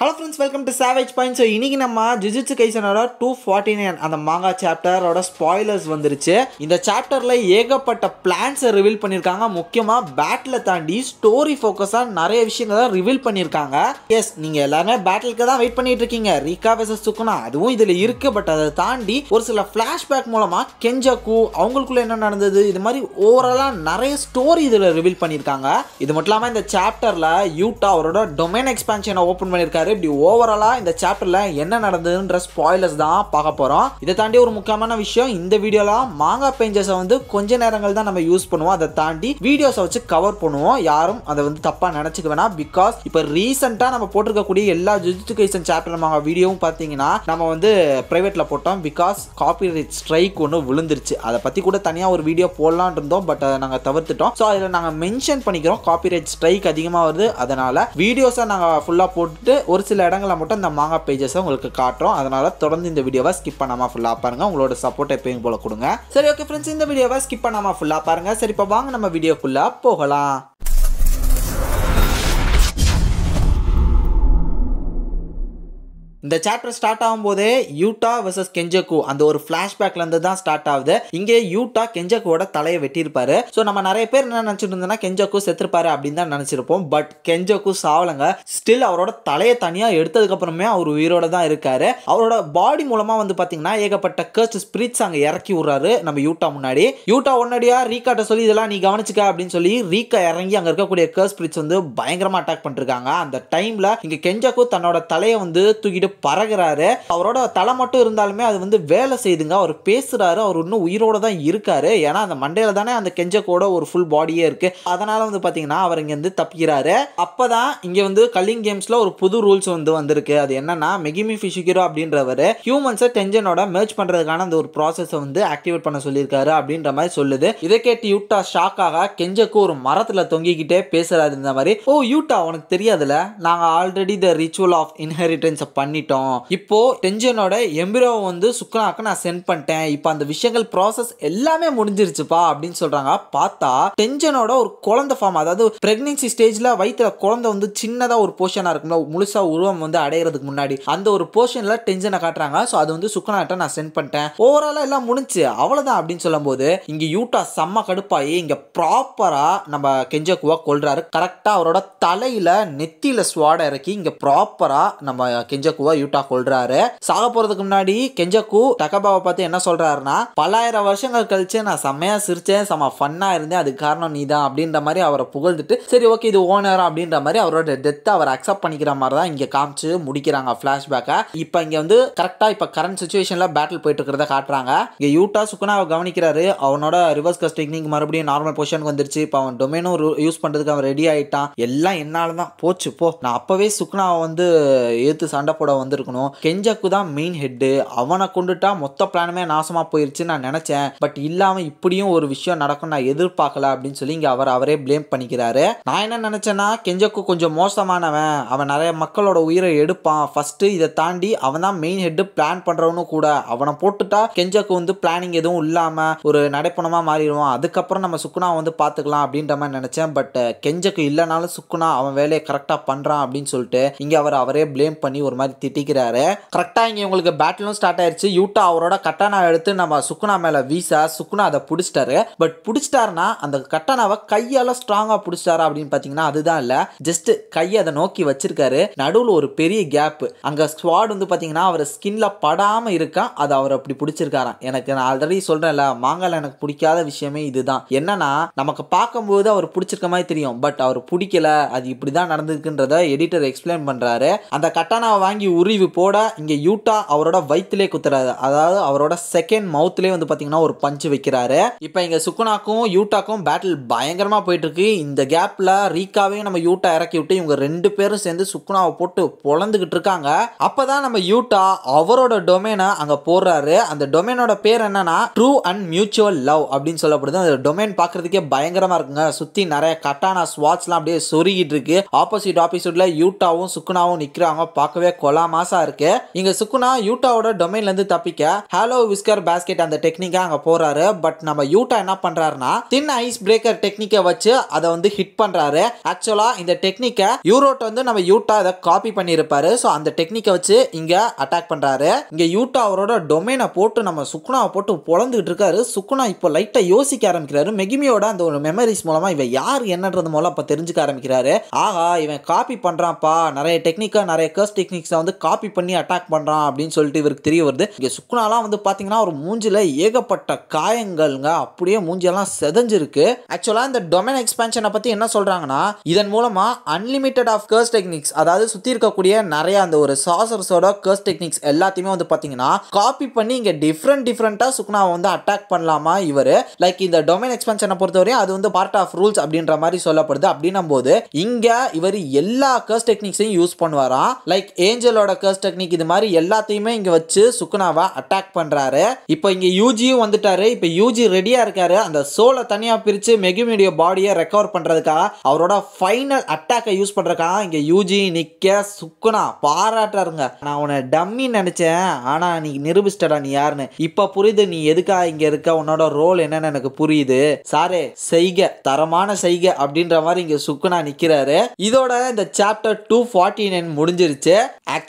hello friends welcome to savage point so இன்றைக்கி நம்ம ஜிஜிச்சு கைசனோட டூ ஃபார்ட்டி நைன் அந்த மாங்கா சாப்டரோட ஸ்பாய்லர்ஸ் வந்துருச்சு இந்த சாப்டரில் ஏகப்பட்ட பிளான்ஸை ரிவீல் பண்ணியிருக்காங்க முக்கியமாக பேட்டில் தாண்டி ஸ்டோரி ஃபோக்கஸாக நிறைய விஷயங்களை ரிவீல் பண்ணியிருக்காங்க எஸ் நீங்கள் எல்லாருமே பேட்டிலுக்கு தான் வெயிட் பண்ணிட்டு இருக்கீங்க ரீகா வெசஸ் சுக்குனா அதுவும் இதில் இருக்குது பட் அதை தாண்டி ஒரு சில ஃப்ளாஷ்பேக் மூலமாக கெஞ்சக்கு அவங்களுக்குள்ளே என்ன நடந்தது இது மாதிரி ஓவராலாக நிறைய ஸ்டோரி இதில் ரிவீல் பண்ணியிருக்காங்க இது மட்டும் இல்லாமல் இந்த சாப்டரில் யூட்டா அவரோட டொமைன் எக்ஸ்பான்ஷனை ஓப்பன் பண்ணியிருக்காரு பண்ணியிருக்காரு இப்படி ஓவராலாக இந்த சாப்டரில் என்ன நடந்ததுன்ற ஸ்பாய்லர்ஸ் தான் பார்க்க போகிறோம் இதை தாண்டி ஒரு முக்கியமான விஷயம் இந்த வீடியோலாம் மாங்கா பேஞ்சஸை வந்து கொஞ்ச நேரங்கள் தான் நம்ம யூஸ் பண்ணுவோம் அதை தாண்டி வீடியோஸை வச்சு கவர் பண்ணுவோம் யாரும் அதை வந்து தப்பாக நினச்சிக்க வேணாம் பிகாஸ் இப்போ ரீசெண்டாக நம்ம போட்டிருக்கக்கூடிய எல்லா ஜுஜுகேஷன் சாப்டர் மாங்கா வீடியோவும் பார்த்தீங்கன்னா நம்ம வந்து ப்ரைவேட்டில் போட்டோம் பிகாஸ் ரைட் ஸ்ட்ரைக் ஒன்று விழுந்துருச்சு அதை பற்றி கூட தனியாக ஒரு வீடியோ போடலாம் இருந்தோம் பட் அதை நாங்கள் தவிர்த்துட்டோம் ஸோ அதில் நாங்கள் மென்ஷன் பண்ணிக்கிறோம் ரைட் ஸ்ட்ரைக் அதிகமாக வருது அதனால் வீடியோஸை நாங்கள் ஃபுல்லாக போட்டுட்டு ஒரு ஒரு சில இடங்களில் மட்டும் இந்த மாங்கா பேஜஸை உங்களுக்கு காட்டும் அதனால் தொடர்ந்து இந்த வீடியோவை ஸ்கிப் பண்ணாமல் ஃபுல்லாக பாருங்கள் உங்களோட சப்போர்ட் எப்பயும் போல கொடுங்க சரி ஓகே ஃப்ரெண்ட்ஸ் இந்த வீடியோவை ஸ்கிப் பண்ணாமல் ஃபுல்லாக பாருங்கள் சரி இப்போ வாங்க நம்ம வீடியோக்குள்ளே போகலாம் இந்த சாப்டர் ஸ்டார்ட் ஆகும் போதே யூட்டா வெர்சஸ் கெஞ்சக்கு அந்த ஒரு பிளாஷ்பேக்ல இருந்து தான் ஸ்டார்ட் ஆகுது இங்கே யூட்டா கெஞ்சக்குவோட தலையை வெட்டியிருப்பாரு ஸோ நம்ம நிறைய பேர் என்ன நினைச்சிட்டு இருந்தோம்னா கெஞ்சக்கு செத்துருப்பாரு அப்படின்னு தான் நினைச்சிருப்போம் பட் கெஞ்சக்கு சாவலங்க ஸ்டில் அவரோட தலையை தனியாக எடுத்ததுக்கு அப்புறமே அவர் உயிரோட தான் இருக்காரு அவரோட பாடி மூலமா வந்து பாத்தீங்கன்னா ஏகப்பட்ட கர்ச் ஸ்பிரிட்ஸ் அங்கே இறக்கி விடுறாரு நம்ம யூட்டா முன்னாடி யூட்டா உடனடியா ரீகாட்ட சொல்லி இதெல்லாம் நீ கவனிச்சுக்க அப்படின்னு சொல்லி ரீகா இறங்கி அங்கே இருக்கக்கூடிய கர்ச் ஸ்பிரிட்ஸ் வந்து பயங்கரமா அட்டாக் பண்ணிருக்காங்க அந்த டைம்ல இங்க கெஞ்சக்கு தன்னோட தலையை வந்து தூக்கிட்டு பறகுறாரு அவரோட தலை மட்டும் இருந்தாலுமே அது வந்து வேலை செய்துங்க அவர் பேசுகிறாரு அவர் இன்னும் உயிரோட தான் இருக்கார் ஏன்னா அந்த மண்டையில் தானே அந்த கெஞ்சக்கோட ஒரு ஃபுல் பாடியே இருக்குது அதனால் வந்து பார்த்தீங்கன்னா அவர் இங்கேருந்து தப்பிக்கிறாரு அப்போ தான் இங்கே வந்து கல்லிங் கேம்ஸில் ஒரு புது ரூல்ஸ் வந்து வந்திருக்கு அது என்னன்னா மெகிமி ஃபிஷிகிரோ அப்படின்றவர் ஹியூமன்ஸை டென்ஷனோட மேட்ச் பண்ணுறதுக்கான அந்த ஒரு ப்ராசஸை வந்து ஆக்டிவேட் பண்ண சொல்லியிருக்காரு அப்படின்ற மாதிரி சொல்லுது இதை கேட்டு யூட்டா ஷாக்காக கெஞ்சக்கு ஒரு மரத்தில் தொங்கிக்கிட்டே பேசுகிறாரு இந்த மாதிரி ஓ யூட்டா உனக்கு தெரியாதுல்ல நாங்கள் ஆல்ரெடி த ரிச்சுவல் ஆஃப் இன்ஹெரிட்டன்ஸை பண்ணி பண்ணிட்டோம் இப்போ டென்ஷனோட எம்பிரோவை வந்து சுக்னாக்கு நான் சென்ட் பண்ணிட்டேன் இப்போ அந்த விஷயங்கள் ப்ராசஸ் எல்லாமே முடிஞ்சிருச்சுப்பா அப்படின்னு சொல்றாங்க பார்த்தா டென்ஷனோட ஒரு குழந்தை ஃபார்ம் அதாவது பிரெக்னன்சி ஸ்டேஜ்ல வயிற்றுல குழந்தை வந்து சின்னதா ஒரு போர்ஷனா இருக்கும்ல முழுசா உருவம் வந்து அடையிறதுக்கு முன்னாடி அந்த ஒரு போர்ஷன்ல டென்ஷனை காட்டுறாங்க ஸோ அது வந்து சுக்னாட்ட நான் சென்ட் பண்ணிட்டேன் ஓவராலா எல்லாம் முடிஞ்சு அவ்வளவுதான் அப்படின்னு சொல்லும் போது இங்க யூட்டா செம்ம கடுப்பாயி இங்க ப்ராப்பரா நம்ம கெஞ்சக்குவா கொள்றாரு கரெக்டா அவரோட தலையில நெத்தியில ஸ்வாட இறக்கி இங்க ப்ராப்பரா நம்ம கெஞ்சக்குவா ரூபாய் யூட்டா கொள்றாரு சாக போறதுக்கு முன்னாடி கெஞ்சக்கு டக்கபாவை பார்த்து என்ன சொல்றாருன்னா பல்லாயிரம் வருஷங்கள் கழிச்சு நான் செம்மையா சிரிச்சேன் செம்ம ஃபன்னா இருந்தேன் அதுக்கு காரணம் நீ தான் அப்படின்ற மாதிரி அவரை புகழ்ந்துட்டு சரி ஓகே இது ஓனர் அப்படின்ற மாதிரி அவரோட டெத்தை அவர் அக்செப்ட் பண்ணிக்கிற மாதிரி தான் இங்க காமிச்சு முடிக்கிறாங்க பிளாஷ்பேக்கை இப்போ இங்க வந்து கரெக்டா இப்போ கரண்ட் சுச்சுவேஷன்ல பேட்டில் போயிட்டு இருக்கிறத காட்டுறாங்க இங்க யூட்டா சுக்குனாவை கவனிக்கிறாரு அவனோட ரிவர்ஸ் கஸ் மறுபடியும் நார்மல் பொசிஷனுக்கு வந்துருச்சு இப்போ அவன் டொமைனும் யூஸ் பண்றதுக்கு அவன் ரெடி ஆயிட்டான் எல்லாம் என்னால தான் போச்சு போ நான் அப்பவே சுக்னாவை வந்து ஏத்து சண்டை போட வந்திருக்கணும் கெஞ்சாக்கு தான் மெயின் ஹெட்டு அவனை கொண்டுட்டா மொத்த பிளானுமே நாசமா போயிருச்சு நான் நினச்சேன் பட் இல்லாம இப்படியும் ஒரு விஷயம் நடக்கும் நான் எதிர்பார்க்கல அப்படின்னு சொல்லி இங்கே அவர் அவரே பிளேம் பண்ணிக்கிறாரு நான் என்ன நினச்சேன்னா கெஞ்சக்கு கொஞ்சம் மோசமானவன் அவன் நிறைய மக்களோட உயிரை எடுப்பான் ஃபஸ்ட்டு இதை தாண்டி அவன் தான் மெயின் ஹெட்டு பிளான் பண்றவனும் கூட அவனை போட்டுட்டா கெஞ்சக்கு வந்து பிளானிங் எதுவும் இல்லாமல் ஒரு நடைப்பணமா மாறிடுவான் அதுக்கப்புறம் நம்ம சுக்குனா வந்து பார்த்துக்கலாம் அப்படின்ற மாதிரி நினச்சேன் பட் கெஞ்சக்கு இல்லைனாலும் சுக்குனா அவன் வேலையை கரெக்டாக பண்றான் அப்படின்னு சொல்லிட்டு இங்கே அவர் அவரே பிளேம் பண்ணி ஒரு மாதிரி திட்டிக்கிறாரு கரெக்டாக இங்கே இவங்களுக்கு பேட்டிலும் ஸ்டார்ட் ஆயிடுச்சு யூட்டா அவரோட கட்டணா எடுத்து நம்ம சுக்குனா மேலே வீசா சுக்குனா அதை பிடிச்சிட்டாரு பட் பிடிச்சிட்டாருன்னா அந்த கட்டணாவை கையால் ஸ்ட்ராங்காக பிடிச்சிட்டாரா அப்படின்னு பார்த்தீங்கன்னா அதுதான் இல்லை ஜஸ்ட் கையை அதை நோக்கி வச்சிருக்காரு நடுவில் ஒரு பெரிய கேப்பு அங்கே ஸ்குவாட் வந்து பார்த்தீங்கன்னா அவர் ஸ்கின்ல படாமல் இருக்கா அது அவர் அப்படி பிடிச்சிருக்காராம் எனக்கு நான் ஆல்ரெடி சொல்கிறேன்ல மாங்கால எனக்கு பிடிக்காத விஷயமே இதுதான் என்னன்னா நமக்கு பார்க்கும்போது அவர் பிடிச்சிருக்க மாதிரி தெரியும் பட் அவர் பிடிக்கல அது இப்படி தான் நடந்திருக்குன்றத எடிட்டர் எக்ஸ்பிளைன் பண்ணுறாரு அந்த கட்டணாவை வாங்கி உரிவு போட இங்கே யூட்டா அவரோட வயிற்றுலேயே குத்துறாரு அதாவது அவரோட செகண்ட் மவுத்துலேயே வந்து பார்த்தீங்கன்னா ஒரு பஞ்சு வைக்கிறாரு இப்போ இங்கே சுக்குனாக்கும் யூட்டாக்கும் பேட்டில் பயங்கரமாக போயிட்டுருக்கு இந்த கேப்பில் ரீக்காவையும் நம்ம யூட்டா இறக்கி விட்டு இவங்க ரெண்டு பேரும் சேர்ந்து சுக்குனாவை போட்டு பொழந்துக்கிட்டு இருக்காங்க அப்போ தான் நம்ம யூட்டா அவரோட டொமைனை அங்கே போடுறாரு அந்த டொமைனோட பேர் என்னன்னா ட்ரூ அண்ட் மியூச்சுவல் லவ் அப்படின்னு சொல்லப்படுது அந்த டொமைன் பார்க்குறதுக்கே பயங்கரமாக இருக்குங்க சுற்றி நிறைய கட்டான ஸ்வாட்ச்லாம் அப்படியே சொருகிட்டு இருக்கு ஆப்போசிட் ஆப்போசிட்டில் யூட்டாவும் சுக்குனாவும் நிற்கிறாங்க பார்க்கவே கொலாம் மாசா இருக்கு இங்க சுக்குனா யூட்டாவோட டொமைன்ல இருந்து தப்பிக்க ஹாலோ விஸ்கர் பாஸ்கெட் அந்த டெக்னிக்கா அங்க போறாரு பட் நம்ம யூட்டா என்ன பண்றாருன்னா தின் ஐஸ் பிரேக்கர் டெக்னிக்கை வச்சு அதை வந்து ஹிட் பண்றாரு ஆக்சுவலா இந்த டெக்னிக்கை யூரோட்ட வந்து நம்ம யூட்டா இதை காப்பி பண்ணியிருப்பாரு ஸோ அந்த டெக்னிக்கை வச்சு இங்க அட்டாக் பண்றாரு இங்க யூட்டா அவரோட டொமைனை போட்டு நம்ம சுக்குனாவை போட்டு பொழந்துகிட்டு இருக்காரு சுக்குனா இப்போ லைட்டா யோசிக்க ஆரம்பிக்கிறாரு மெகிமியோட அந்த ஒரு மெமரிஸ் மூலமா இவன் யார் என்னன்றது மூலம் இப்போ தெரிஞ்சுக்க ஆரம்பிக்கிறாரு ஆஹா இவன் காப்பி பண்றான்ப்பா நிறைய டெக்னிக்கா நிறைய கர்ஸ் டெக்னிக்ஸ் வந்து காப்பி பண்ணி அட்டாக் பண்ணுறான் அப்படின்னு சொல்லிட்டு இவருக்கு தெரிய வருது இங்கே சுக்குனாலாம் வந்து பார்த்தீங்கன்னா ஒரு மூஞ்சில் ஏகப்பட்ட காயங்கள்ங்க அப்படியே மூஞ்சியெல்லாம் செதஞ்சிருக்கு ஆக்சுவலாக இந்த டொமைன் எக்ஸ்பேன்ஷனை பற்றி என்ன சொல்கிறாங்கன்னா இதன் மூலமாக அன்லிமிட்டட் ஆஃப் கர்ஸ் டெக்னிக்ஸ் அதாவது சுற்றி இருக்கக்கூடிய நிறைய அந்த ஒரு சாசர்ஸோட கர்ஸ் டெக்னிக்ஸ் எல்லாத்தையுமே வந்து பார்த்தீங்கன்னா காப்பி பண்ணி இங்கே டிஃப்ரெண்ட் டிஃப்ரெண்ட்டாக சுக்குனாவை வந்து அட்டாக் பண்ணலாமா இவர் லைக் இந்த டொமைன் எக்ஸ்பென்ஷனை பொறுத்தவரையும் அது வந்து பார்ட் ஆஃப் ரூல்ஸ் அப்படின்ற மாதிரி சொல்லப்படுது அப்படின்னும் போது இங்கே இவர் எல்லா கர்ஸ் டெக்னிக்ஸையும் யூஸ் பண்ணுவாராம் லைக் ஏஞ்சலோட யூஜியோட கேர்ஸ் டெக்னிக் இது மாதிரி எல்லாத்தையுமே இங்க வச்சு சுக்குனாவா அட்டாக் பண்றாரு இப்போ இங்க யூஜியும் வந்துட்டாரு இப்போ யூஜி ரெடியா இருக்காரு அந்த சோலை தனியா பிரிச்சு மெகுமியுடைய பாடியை ரெக்கவர் பண்றதுக்கா அவரோட ஃபைனல் அட்டாக்கை யூஸ் பண்றதுக்கா இங்க யூஜி நிக்க சுக்குனா பாராட்டாருங்க நான் உன்னை டம்மி நினைச்சேன் ஆனா நீ நிரூபிச்சிட்டா நீ யாருன்னு இப்ப புரியுது நீ எதுக்கா இங்க இருக்க உன்னோட ரோல் என்னன்னு எனக்கு புரியுது சாரே செய்க தரமான செய்க அப்படின்ற மாதிரி இங்க சுக்குனா நிக்கிறாரு இதோட இந்த சாப்டர் டூ ஃபார்ட்டி நைன் முடிஞ்சிருச்சு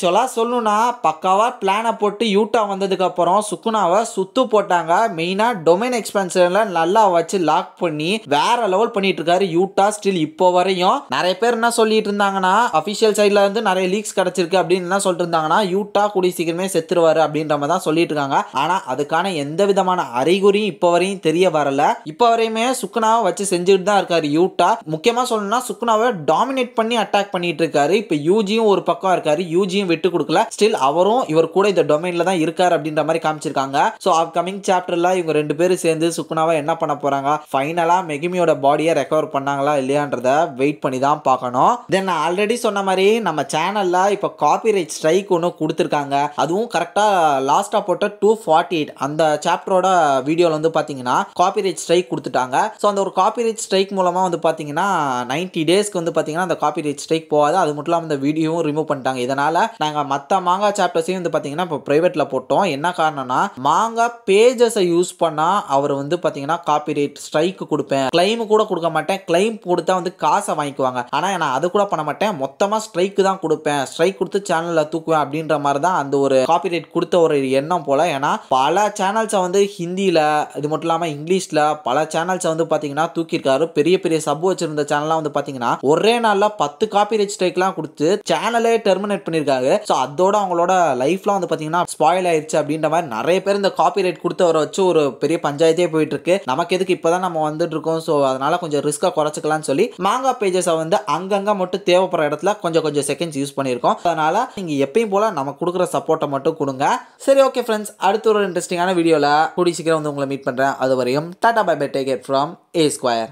ஆக்சுவலாக சொல்லணும்னா பக்காவாக பிளானை போட்டு யூட்டா வந்ததுக்கப்புறம் சுக்குனாவை சுத்து போட்டாங்க மெயினாக டொமைன் எக்ஸ்பென்ஷனில் நல்லா வச்சு லாக் பண்ணி வேற லெவல் பண்ணிட்டு இருக்காரு யூட்டா ஸ்டில் இப்போ வரையும் நிறைய பேர் என்ன சொல்லிட்டு இருந்தாங்கன்னா அஃபிஷியல் சைடில் இருந்து நிறைய லீக்ஸ் கிடச்சிருக்கு அப்படின்னு சொல்லிட்டு இருந்தாங்கன்னா யூட்டா கூடிய சீக்கிரமே செத்துருவாரு அப்படின்ற மாதிரி தான் சொல்லிட்டு இருக்காங்க ஆனால் அதுக்கான எந்த விதமான அறிகுறியும் இப்போ வரையும் தெரிய வரல இப்போ வரையுமே சுக்குனாவை வச்சு செஞ்சுட்டு தான் இருக்காரு யூட்டா முக்கியமாக சொல்லணும்னா சுக்குனாவை டாமினேட் பண்ணி அட்டாக் பண்ணிட்டு இருக்காரு இப்போ யூஜியும் ஒரு பக்கம் இருக்காரு யூஜியும் விட்டு கொடுக்கல ஸ்டில் அவரும் இவர் கூட இந்த டொமைன்ல தான் இருக்காரு அப்படின்ற மாதிரி காமிச்சிருக்காங்க ஸோ அப்கமிங் சாப்டர்ல இவங்க ரெண்டு பேரும் சேர்ந்து சுக்குனாவா என்ன பண்ண போறாங்க ஃபைனலா மெகிமியோட பாடியை ரெக்கவர் பண்ணாங்களா இல்லையான்றத வெயிட் பண்ணி தான் பார்க்கணும் தென் ஆல்ரெடி சொன்ன மாதிரி நம்ம சேனல்ல இப்போ காப்பிரைட் ஸ்ட்ரைக் ஒன்று கொடுத்துருக்காங்க அதுவும் கரெக்டாக லாஸ்ட்டாக போட்ட டூ ஃபார்ட்டி எயிட் அந்த சாப்டரோட வீடியோவில் வந்து பார்த்தீங்கன்னா காப்பிரைட் ஸ்ட்ரைக் கொடுத்துட்டாங்க ஸோ அந்த ஒரு காப்பிரைட் ஸ்ட்ரைக் மூலமாக வந்து பாத்தீங்கன்னா நைன்டி டேஸ்க்கு வந்து பார்த்தீங்கன்னா அந்த காப்பிரைட் ஸ்ட்ரைக் போகாது அது மட்டும் இல்லாமல் அந்த வீடியோவும் ரிமூவ் பண்ணிட்டாங்க இதனால் நாங்கள் மற்ற மாங்காய் சாப்டர்ஸையும் வந்து பார்த்தீங்கன்னா இப்போ ப்ரைவேட்டில் போட்டோம் என்ன காரணம்னா மாங்காய் பேஜஸை யூஸ் பண்ணால் அவர் வந்து பார்த்தீங்கன்னா காப்பி ரேட் ஸ்ட்ரைக்கு கொடுப்பேன் கிளைமு கூட கொடுக்க மாட்டேன் கிளைம் கொடுத்தா வந்து காசை வாங்கிக்குவாங்க ஆனால் நான் அது கூட பண்ண மாட்டேன் மொத்தமாக ஸ்ட்ரைக்கு தான் கொடுப்பேன் ஸ்ட்ரைக் கொடுத்து சேனலில் தூக்குவேன் அப்படின்ற மாதிரி தான் அந்த ஒரு காப்பி ரேட் கொடுத்த ஒரு எண்ணம் போல் ஏன்னா பல சேனல்ஸை வந்து ஹிந்தியில் இது மட்டும் இல்லாமல் இங்கிலீஷில் பல சேனல்ஸை வந்து பார்த்தீங்கன்னா தூக்கியிருக்காரு பெரிய பெரிய சப் வச்சிருந்த சேனல்லாம் வந்து பார்த்தீங்கன்னா ஒரே நாளில் பத்து காப்பி ரைட் ஸ்ட்ரைக்லாம் கொடுத்து சேனலே டெர்மினேட் பண்ணியிருக்காங்க ஸோ அதோட அவங்களோட லைஃப்லாம் வந்து பார்த்தீங்கன்னா ஸ்பாயில் ஆயிடுச்சு அப்படின்ற மாதிரி நிறைய பேர் இந்த காப்பி ரைட் கொடுத்தவரை வச்சு ஒரு பெரிய பஞ்சாயத்தே போயிட்டு இருக்கு நமக்கு எதுக்கு இப்போதான் நம்ம வந்துட்டு இருக்கோம் ஸோ அதனால கொஞ்சம் ரிஸ்க்கை குறைச்சிக்கலாம்னு சொல்லி மாங்கா பேஜஸை வந்து அங்கங்கே மட்டும் தேவைப்படுற இடத்துல கொஞ்சம் கொஞ்சம் செகண்ட்ஸ் யூஸ் பண்ணியிருக்கோம் அதனால நீங்கள் எப்பயும் போல நம்ம கொடுக்குற சப்போர்ட்டை மட்டும் கொடுங்க சரி ஓகே ஃப்ரெண்ட்ஸ் அடுத்த ஒரு இன்ட்ரெஸ்டிங்கான வீடியோவில் கூடி சீக்கிரம் வந்து உங்களை மீட் பண்ணுறேன் அது வரையும் tata bye bye take from A square